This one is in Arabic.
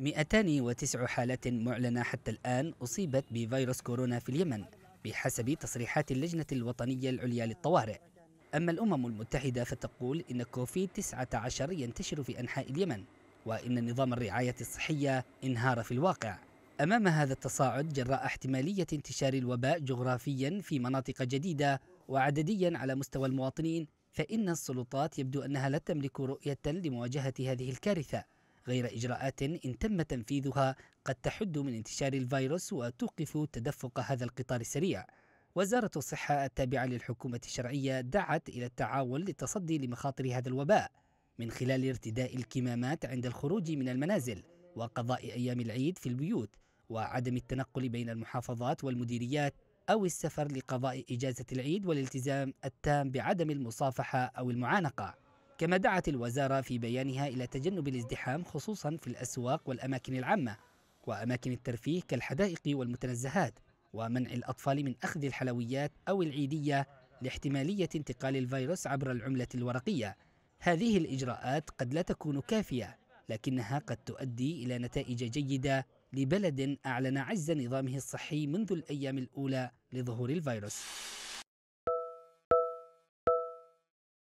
209 حالات معلنة حتى الآن أصيبت بفيروس كورونا في اليمن بحسب تصريحات اللجنة الوطنية العليا للطوارئ أما الأمم المتحدة فتقول إن كوفيد 19 ينتشر في أنحاء اليمن وإن نظام الرعاية الصحية انهار في الواقع أمام هذا التصاعد جراء احتمالية انتشار الوباء جغرافيا في مناطق جديدة وعدديا على مستوى المواطنين فإن السلطات يبدو أنها لا تملك رؤية لمواجهة هذه الكارثة غير إجراءات إن تم تنفيذها قد تحد من انتشار الفيروس وتوقف تدفق هذا القطار السريع وزارة الصحة التابعة للحكومة الشرعية دعت إلى التعاون للتصدي لمخاطر هذا الوباء من خلال ارتداء الكمامات عند الخروج من المنازل وقضاء أيام العيد في البيوت وعدم التنقل بين المحافظات والمديريات أو السفر لقضاء إجازة العيد والالتزام التام بعدم المصافحة أو المعانقة كما دعت الوزارة في بيانها إلى تجنب الازدحام خصوصا في الأسواق والأماكن العامة وأماكن الترفيه كالحدائق والمتنزهات ومنع الأطفال من أخذ الحلويات أو العيدية لاحتمالية انتقال الفيروس عبر العملة الورقية هذه الإجراءات قد لا تكون كافية لكنها قد تؤدي إلى نتائج جيدة لبلد أعلن عز نظامه الصحي منذ الأيام الأولى لظهور الفيروس